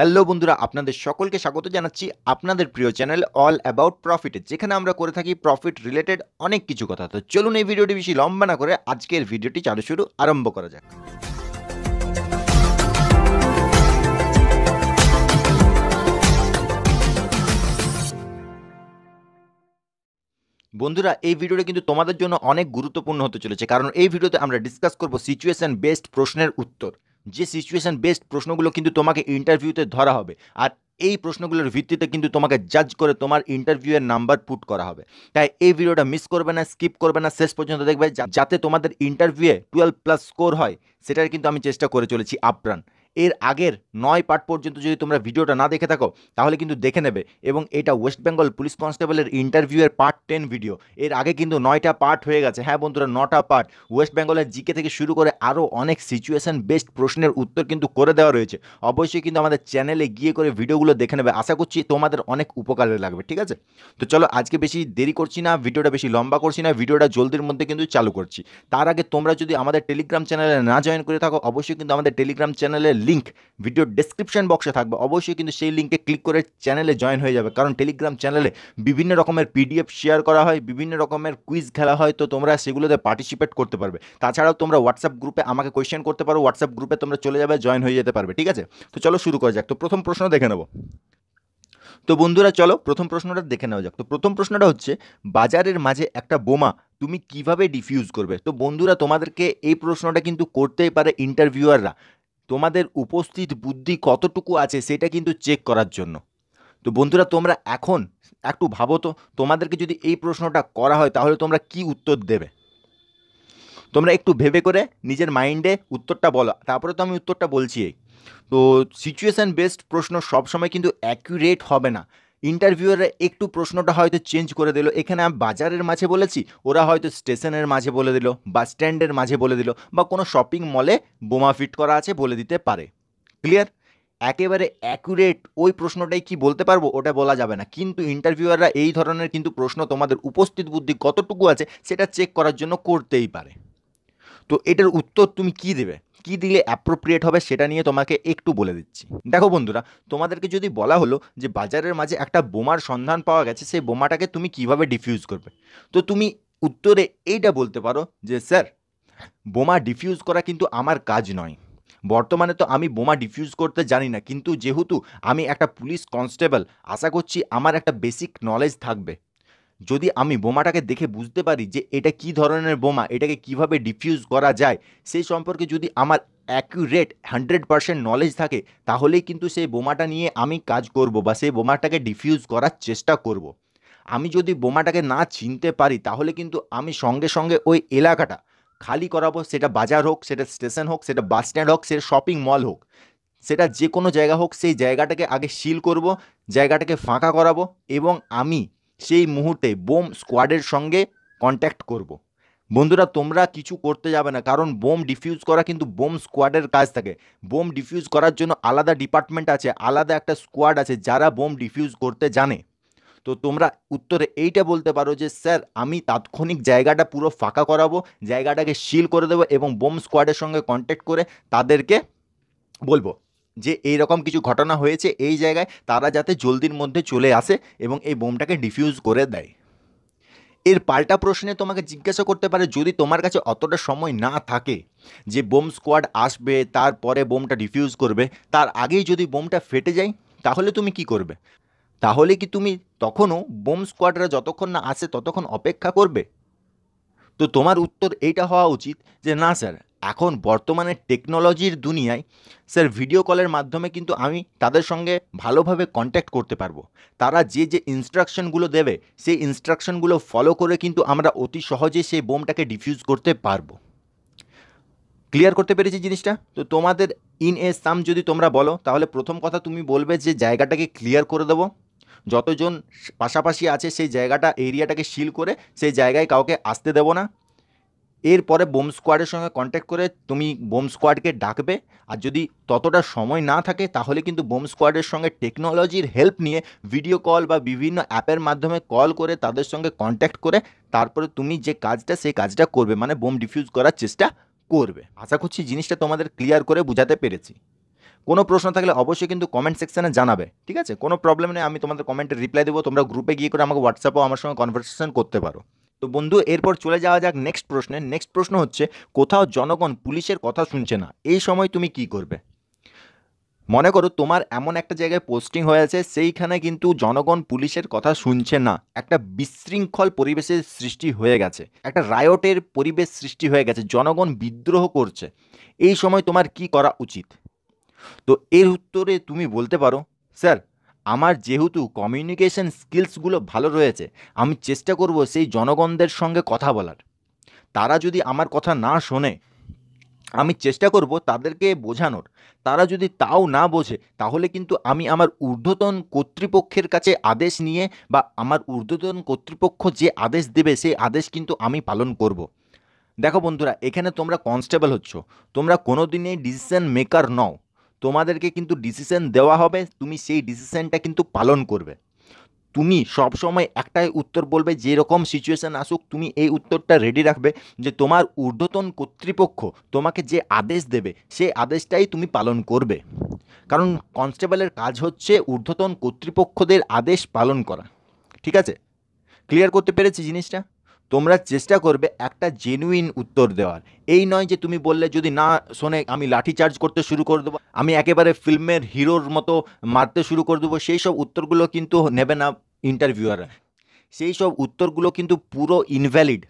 Hello বন্ধুরা আপনাদের সকলকে স্বাগত জানাচ্ছি আপনাদের প্রিয় চ্যানেল অল অ্যাবাউট প্রফিটের যেখানে আমরা করে থাকি প্রফিট রিলেটেড অনেক কিছু কথা তো চলুন এই ভিডিওটি বেশি লম্বা না করে আজকের ভিডিওটি চালু শুরু আরম্ভ করা যাক বন্ধুরা এই ভিডিওটা কিন্তু তোমাদের জন্য অনেক গুরুত্বপূর্ণ হতে চলেছে কারণ এই ভিডিওতে আমরা ডিসকাস করব সিচুয়েশন বেসড প্রশ্নের উত্তর যে সিচুয়েশান বেসড প্রশ্নগুলো কিন্তু তোমাকে ইন্টারভিউতে ধরা হবে আর এই প্রশ্নগুলোর ভিত্তিতে কিন্তু তোমাকে জাজ করে তোমার ইন্টারভিউয়ের নাম্বার পুট করা হবে তাই এই ভিডিওটা মিস করবে না স্কিপ করবে না শেষ পর্যন্ত দেখবে যাতে তোমাদের ইন্টারভিউয়ে টুয়েলভ প্লাস স্কোর হয় সেটার কিন্তু আমি চেষ্টা করে চলেছি আপ্রাণ এর আগের নয় পার্ট পর্যন্ত যদি তোমরা ভিডিওটা না দেখে থাকো তাহলে কিন্তু দেখে নেবে এবং এটা ওয়েস্ট বেঙ্গল পুলিশ কনস্টেবলের ইন্টারভিউয়ের পার্ট টেন ভিডিও এর আগে কিন্তু নয়টা পার্ট হয়ে গেছে হ্যাঁ বন্ধুরা নটা পার্ট ওয়েস্ট বেঙ্গলের জিকে থেকে শুরু করে আরও অনেক সিচুয়েশান বেস্ট প্রশ্নের উত্তর কিন্তু করে দেওয়া রয়েছে অবশ্যই কিন্তু আমাদের চ্যানেলে গিয়ে করে ভিডিওগুলো দেখে নেবে আশা করছি তোমাদের অনেক উপকারে লাগবে ঠিক আছে তো চলো আজকে বেশি দেরি করছি না ভিডিওটা বেশি লম্বা করছি না ভিডিওটা জলদির মধ্যে কিন্তু চালু করছি তার আগে তোমরা যদি আমাদের টেলিগ্রাম চ্যানেলে না জয়েন করে থাকো অবশ্যই কিন্তু আমাদের টেলিগ্রাম চ্যানেলে লিঙ্ক ভিডিওর ডেসক্রিপশন বক্সে থাকবে অবশ্যই কিন্তু সেই লিঙ্কে ক্লিক করে চ্যানেলে জয়েন হয়ে যাবে কারণ টেলিগ্রাম চ্যানেলে বিভিন্ন রকমের পিডিএফ শেয়ার করা হয় বিভিন্ন রকমের কুইজ খেলা হয় তো তোমরা সেগুলোতে পার্টিসিপেট করতে পারবে তাছাড়াও তোমরা হোয়াটসঅ্যাপ গ্রুপে আমাকে কোয়েশ্চেন করতে পারো হোয়াটসঅ্যাপ গ্রুপে তোমরা চলে যাবে জয়েন হয়ে যেতে পারবে ঠিক আছে তো চলো শুরু করা যাক তো প্রথম প্রশ্ন দেখে নেবো তো বন্ধুরা চলো প্রথম প্রশ্নটা দেখে নেওয়া যাক তো প্রথম প্রশ্নটা হচ্ছে বাজারের মাঝে একটা বোমা তুমি কিভাবে ডিফিউজ করবে তো বন্ধুরা তোমাদেরকে এই প্রশ্নটা কিন্তু করতেই পারে ইন্টারভিউয়াররা তোমাদের উপস্থিত বুদ্ধি কতটুকু আছে সেটা কিন্তু চেক করার জন্য তো বন্ধুরা তোমরা এখন একটু ভাবো তো তোমাদেরকে যদি এই প্রশ্নটা করা হয় তাহলে তোমরা কি উত্তর দেবে তোমরা একটু ভেবে করে নিজের মাইন্ডে উত্তরটা বলো তারপরে তো আমি উত্তরটা বলছি তো সিচুয়েশান বেসড প্রশ্ন সবসময় কিন্তু অ্যাকিউরেট হবে না ইন্টারভিউয়ের একটু প্রশ্নটা হয়তো চেঞ্জ করে দিল এখানে আমি বাজারের মাঝে বলেছি ওরা হয়তো স্টেশনের মাঝে বলে দিল বাস স্ট্যান্ডের মাঝে বলে দিল বা কোনো শপিং মলে বোমা ফিট করা আছে বলে দিতে পারে ক্লিয়ার একেবারে অ্যাকুরেট ওই প্রশ্নটাই কি বলতে পারবো ওটা বলা যাবে না কিন্তু ইন্টারভিউয়াররা এই ধরনের কিন্তু প্রশ্ন তোমাদের উপস্থিত বুদ্ধি কতটুকু আছে সেটা চেক করার জন্য করতেই পারে তো এটার উত্তর তুমি কি দেবে কি দিলে অ্যাপ্রোপ্রিয়েট হবে সেটা নিয়ে তোমাকে একটু বলে দিচ্ছি দেখো বন্ধুরা তোমাদেরকে যদি বলা হলো যে বাজারের মাঝে একটা বোমার সন্ধান পাওয়া গেছে সেই বোমাটাকে তুমি কিভাবে ডিফিউজ করবে তো তুমি উত্তরে এইটা বলতে পারো যে স্যার বোমা ডিফিউজ করা কিন্তু আমার কাজ নয় বর্তমানে তো আমি বোমা ডিফিউজ করতে জানি না কিন্তু যেহেতু আমি একটা পুলিশ কনস্টেবল আশা করছি আমার একটা বেসিক নলেজ থাকবে যদি আমি বোমাটাকে দেখে বুঝতে পারি যে এটা কি ধরনের বোমা এটাকে কিভাবে ডিফিউজ করা যায় সেই সম্পর্কে যদি আমার অ্যাকুরেট হান্ড্রেড পারসেন্ট নলেজ থাকে তাহলেই কিন্তু সেই বোমাটা নিয়ে আমি কাজ করব বা সেই বোমাটাকে ডিফিউজ করার চেষ্টা করব। আমি যদি বোমাটাকে না চিনতে পারি তাহলে কিন্তু আমি সঙ্গে সঙ্গে ওই এলাকাটা খালি করাবো সেটা বাজার হোক সেটা স্টেশন হোক সেটা বাস স্ট্যান্ড হোক সেটা শপিং মল হোক সেটা যে কোনো জায়গা হোক সেই জায়গাটাকে আগে সিল করব জায়গাটাকে ফাঁকা করাবো এবং আমি সেই মুহূর্তে বোম স্কোয়াডের সঙ্গে কন্ট্যাক্ট করব। বন্ধুরা তোমরা কিছু করতে যাবে না কারণ বোম ডিফিউজ করা কিন্তু বোম স্কোয়াডের কাজ থাকে বোম ডিফিউজ করার জন্য আলাদা ডিপার্টমেন্ট আছে আলাদা একটা স্কোয়াড আছে যারা বোম ডিফিউজ করতে জানে তো তোমরা উত্তরে এইটা বলতে পারো যে স্যার আমি তাৎক্ষণিক জায়গাটা পুরো ফাঁকা করাবো জায়গাটাকে সিল করে দেবো এবং বোম স্কোয়াডের সঙ্গে কন্ট্যাক্ট করে তাদেরকে বলবো যে এই রকম কিছু ঘটনা হয়েছে এই জায়গায় তারা যাতে জলদির মধ্যে চলে আসে এবং এই বোমটাকে ডিফিউজ করে দেয় এর পাল্টা প্রশ্নে তোমাকে জিজ্ঞাসা করতে পারে যদি তোমার কাছে অতটা সময় না থাকে যে বোম স্কোয়াড আসবে তারপরে বোমটা ডিফিউজ করবে তার আগেই যদি বোমটা ফেটে যায় তাহলে তুমি কি করবে তাহলে কি তুমি তখনও বোম স্কোয়াডরা যতক্ষণ না আসে ততক্ষণ অপেক্ষা করবে তো তোমার উত্তর এইটা হওয়া উচিত যে না স্যার এখন বর্তমানে টেকনোলজির দুনিয়ায় স্যার ভিডিও কলের মাধ্যমে কিন্তু আমি তাদের সঙ্গে ভালোভাবে কন্ট্যাক্ট করতে পারবো তারা যে যে ইনস্ট্রাকশনগুলো দেবে সেই ইনস্ট্রাকশনগুলো ফলো করে কিন্তু আমরা অতি সহজে সেই বোমটাকে ডিফিউজ করতে পারবো ক্লিয়ার করতে পেরেছি জিনিসটা তো তোমাদের ইন এ সাম যদি তোমরা বলো তাহলে প্রথম কথা তুমি বলবে যে জায়গাটাকে ক্লিয়ার করে দেবো যতজন পাশাপাশি আছে সেই জায়গাটা এরিয়াটাকে সিল করে সেই জায়গায় কাউকে আসতে দেবো না এরপরে বোম স্কোয়াডের সঙ্গে কন্ট্যাক্ট করে তুমি বোম স্কোয়াডকে ডাকবে আর যদি ততটা সময় না থাকে তাহলে কিন্তু বোম স্কোয়াডের সঙ্গে টেকনোলজির হেল্প নিয়ে ভিডিও কল বা বিভিন্ন অ্যাপের মাধ্যমে কল করে তাদের সঙ্গে কন্ট্যাক্ট করে তারপরে তুমি যে কাজটা সেই কাজটা করবে মানে বোম ডিফিউজ করার চেষ্টা করবে আশা করছি জিনিসটা তোমাদের ক্লিয়ার করে বোঝাতে পেরেছি কোনো প্রশ্ন থাকলে অবশ্যই কিন্তু কমেন্ট সেকশানে জানাবে ঠিক আছে কোনো প্রবলেম নেই আমি তোমাদের কমেন্টে রিপ্লাই দেবো তোমরা গ্রুপে গিয়ে করে আমাকে হোয়াটসঅ্যাপেও আমার সঙ্গে কনভারসেশন করতে পারো তো বন্ধু এরপর চলে যাওয়া যাক নেক্সট প্রশ্নে নেক্সট প্রশ্ন হচ্ছে কোথাও জনগণ পুলিশের কথা শুনছে না এই সময় তুমি কি করবে মনে করো তোমার এমন একটা জায়গায় পোস্টিং হয়ে আছে সেইখানে কিন্তু জনগণ পুলিশের কথা শুনছে না একটা বিশৃঙ্খল পরিবেশের সৃষ্টি হয়ে গেছে একটা রায়টের পরিবেশ সৃষ্টি হয়ে গেছে জনগণ বিদ্রোহ করছে এই সময় তোমার কি করা উচিত তো এর উত্তরে তুমি বলতে পারো স্যার আমার যেহেতু কমিউনিকেশন স্কিলসগুলো ভালো রয়েছে আমি চেষ্টা করব সেই জনগণদের সঙ্গে কথা বলার তারা যদি আমার কথা না শোনে আমি চেষ্টা করব তাদেরকে বোঝানোর তারা যদি তাও না বোঝে তাহলে কিন্তু আমি আমার ঊর্ধ্বতন কর্তৃপক্ষের কাছে আদেশ নিয়ে বা আমার ঊর্ধ্বতন কর্তৃপক্ষ যে আদেশ দেবে সেই আদেশ কিন্তু আমি পালন করব। দেখো বন্ধুরা এখানে তোমরা কনস্টেবল হচ্ছ তোমরা কোনো দিনেই ডিসিশন মেকার নও তোমাদেরকে কিন্তু ডিসিশন দেওয়া হবে তুমি সেই ডিসিশনটা কিন্তু পালন করবে তুমি সবসময় একটাই উত্তর বলবে যেরকম সিচুয়েশান আসুক তুমি এই উত্তরটা রেডি রাখবে যে তোমার ঊর্ধ্বতন কর্তৃপক্ষ তোমাকে যে আদেশ দেবে সেই আদেশটাই তুমি পালন করবে কারণ কনস্টেবলের কাজ হচ্ছে ঊর্ধ্বতন কর্তৃপক্ষদের আদেশ পালন করা ঠিক আছে ক্লিয়ার করতে পেরেছি জিনিসটা তোমরা চেষ্টা করবে একটা জেনুইন উত্তর দেওয়ার এই নয় যে তুমি বললে যদি না শোনে আমি লাঠি চার্জ করতে শুরু করে দেবো আমি একেবারে ফিল্মের হিরোর মতো মারতে শুরু করে দেবো সেই সব উত্তরগুলো কিন্তু নেবে না ইন্টারভিউয়ার সেই সব উত্তরগুলো কিন্তু পুরো ইনভ্যালিড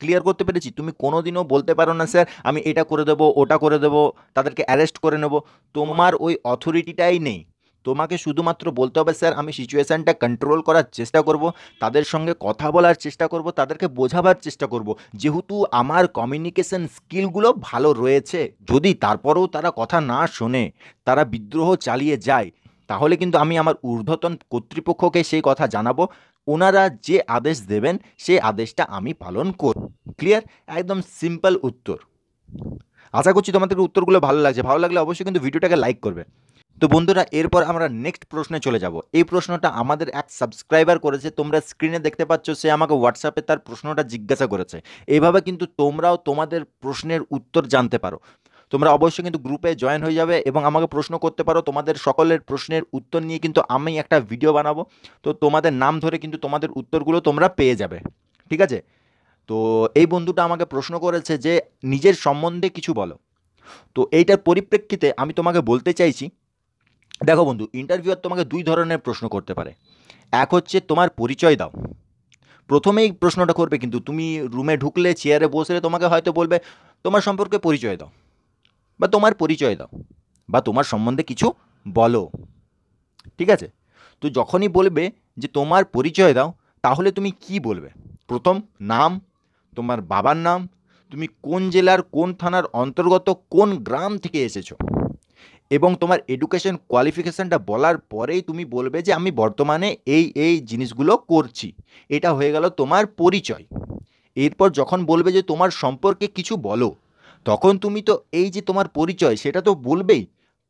ক্লিয়ার করতে পেরেছি তুমি কোনো দিনও বলতে পারো না স্যার আমি এটা করে দেবো ওটা করে দেবো তাদেরকে অ্যারেস্ট করে নেবো তোমার ওই অথরিটিটাই নেই তোমাকে শুধুমাত্র বলতে হবে স্যার আমি সিচুয়েশানটা কন্ট্রোল করার চেষ্টা করব তাদের সঙ্গে কথা বলার চেষ্টা করব তাদেরকে বোঝাবার চেষ্টা করব যেহেতু আমার কমিউনিকেশন স্কিলগুলো ভালো রয়েছে যদি তারপরেও তারা কথা না শোনে তারা বিদ্রোহ চালিয়ে যায় তাহলে কিন্তু আমি আমার ঊর্ধ্বতন কর্তৃপক্ষকে সেই কথা জানাবো ওনারা যে আদেশ দেবেন সেই আদেশটা আমি পালন করব ক্লিয়ার একদম সিম্পল উত্তর আশা করছি তোমাদের উত্তরগুলো ভালো লাগছে ভালো লাগলে অবশ্যই কিন্তু ভিডিওটাকে লাইক করবে তো বন্ধুরা এরপর আমরা নেক্সট প্রশ্নে চলে যাব এই প্রশ্নটা আমাদের এক সাবস্ক্রাইবার করেছে তোমরা স্ক্রিনে দেখতে পাচ্ছ সে আমাকে হোয়াটসঅ্যাপে তার প্রশ্নটা জিজ্ঞাসা করেছে এইভাবে কিন্তু তোমরাও তোমাদের প্রশ্নের উত্তর জানতে পারো তোমরা অবশ্যই কিন্তু গ্রুপে জয়েন হয়ে যাবে এবং আমাকে প্রশ্ন করতে পারো তোমাদের সকলের প্রশ্নের উত্তর নিয়ে কিন্তু আমি একটা ভিডিও বানাবো তো তোমাদের নাম ধরে কিন্তু তোমাদের উত্তরগুলো তোমরা পেয়ে যাবে ঠিক আছে তো এই বন্ধুটা আমাকে প্রশ্ন করেছে যে নিজের সম্বন্ধে কিছু বলো তো এইটার পরিপ্রেক্ষিতে আমি তোমাকে বলতে চাইছি দেখো বন্ধু ইন্টারভিউয়ার তোমাকে দুই ধরনের প্রশ্ন করতে পারে এক হচ্ছে তোমার পরিচয় দাও প্রথমেই প্রশ্নটা করবে কিন্তু তুমি রুমে ঢুকলে চেয়ারে বসলে তোমাকে হয়তো বলবে তোমার সম্পর্কে পরিচয় দাও বা তোমার পরিচয় দাও বা তোমার সম্বন্ধে কিছু বলো ঠিক আছে তো যখনই বলবে যে তোমার পরিচয় দাও তাহলে তুমি কি বলবে প্রথম নাম তোমার বাবার নাম তুমি কোন জেলার কোন থানার অন্তর্গত কোন গ্রাম থেকে এসেছো এবং তোমার এডুকেশন কোয়ালিফিকেশানটা বলার পরেই তুমি বলবে যে আমি বর্তমানে এই এই জিনিসগুলো করছি এটা হয়ে গেল তোমার পরিচয় এরপর যখন বলবে যে তোমার সম্পর্কে কিছু বলো তখন তুমি তো এই যে তোমার পরিচয় সেটা তো বলবেই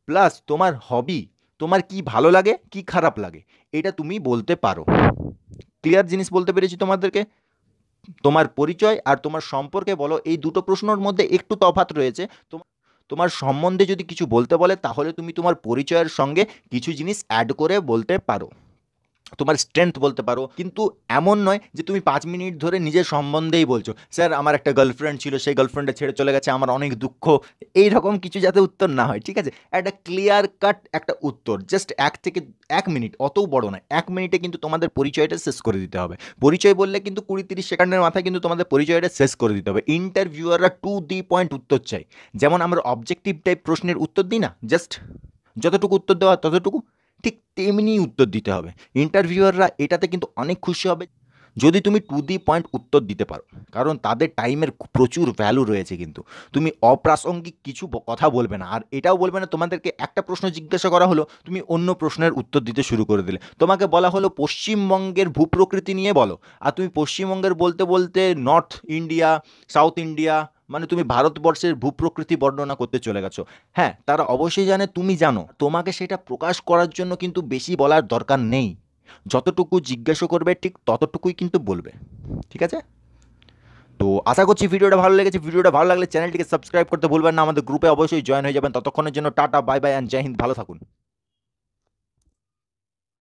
প্লাস তোমার হবি তোমার কি ভালো লাগে কি খারাপ লাগে এটা তুমি বলতে পারো ক্লিয়ার জিনিস বলতে পেরেছি তোমাদেরকে তোমার পরিচয় আর তোমার সম্পর্কে বলো এই দুটো প্রশ্নর মধ্যে একটু তফাত রয়েছে তোমার তোমার সম্বন্ধে যদি কিছু বলতে বলে তাহলে তুমি তোমার পরিচয়ের সঙ্গে কিছু জিনিস অ্যাড করে বলতে পারো তোমার স্ট্রেংথ বলতে পারো কিন্তু এমন নয় যে তুমি পাঁচ মিনিট ধরে নিজের সম্বন্ধেই বলছো স্যার আমার একটা গার্লফ্রেন্ড ছিল সেই গার্লফ্রেন্ডটা ছেড়ে চলে গেছে আমার অনেক দুঃখ এই রকম কিছু যাতে উত্তর না হয় ঠিক আছে একটা ক্লিয়ার কাট একটা উত্তর জাস্ট এক থেকে এক মিনিট অত বড় নয় এক মিনিটে কিন্তু তোমাদের পরিচয়টা শেষ করে দিতে হবে পরিচয় বললে কিন্তু কুড়ি তিরিশ সেকেন্ডের মাথায় কিন্তু তোমাদের পরিচয়টা শেষ করে দিতে হবে ইন্টারভিউয়াররা টু দি পয়েন্ট উত্তর চাই যেমন আমরা অবজেক্টিভ টাইপ প্রশ্নের উত্তর দিই না জাস্ট যতটুকু উত্তর দেওয়া ততটুকু ঠিক তেমনি উত্তর দিতে হবে ইন্টারভিউয়াররা এটাতে কিন্তু অনেক খুশি হবে যদি তুমি টু দি পয়েন্ট উত্তর দিতে পারো কারণ তাদের টাইমের প্রচুর ভ্যালু রয়েছে কিন্তু তুমি অপ্রাসঙ্গিক কিছু কথা বলবে না আর এটাও বলবে না তোমাদেরকে একটা প্রশ্ন জিজ্ঞাসা করা হলো তুমি অন্য প্রশ্নের উত্তর দিতে শুরু করে দিলে তোমাকে বলা হলো পশ্চিমবঙ্গের ভূপ্রকৃতি নিয়ে বলো আর তুমি পশ্চিমবঙ্গের বলতে বলতে নর্থ ইন্ডিয়া সাউথ ইন্ডিয়া মানে তুমি ভারতবর্ষের ভূপ্রকৃতি বর্ণনা করতে চলে গেছো হ্যাঁ তারা অবশ্যই জানে তুমি জানো তোমাকে সেটা প্রকাশ করার জন্য কিন্তু বেশি বলার দরকার নেই যতটুকু জিজ্ঞাসা করবে ঠিক ততটুকুই কিন্তু বলবে ঠিক আছে তো আশা করছি ভিডিওটা ভালো লেগেছে ভিডিওটা ভালো লাগলে চ্যানেলটিকে সাবস্ক্রাইব করতে ভুলবেন না আমাদের গ্রুপে অবশ্যই জয়েন হয়ে যাবেন ততক্ষণের জন্য টাটা বাই বাই অ্যান্ড জয় হিন্দ ভালো থাকুন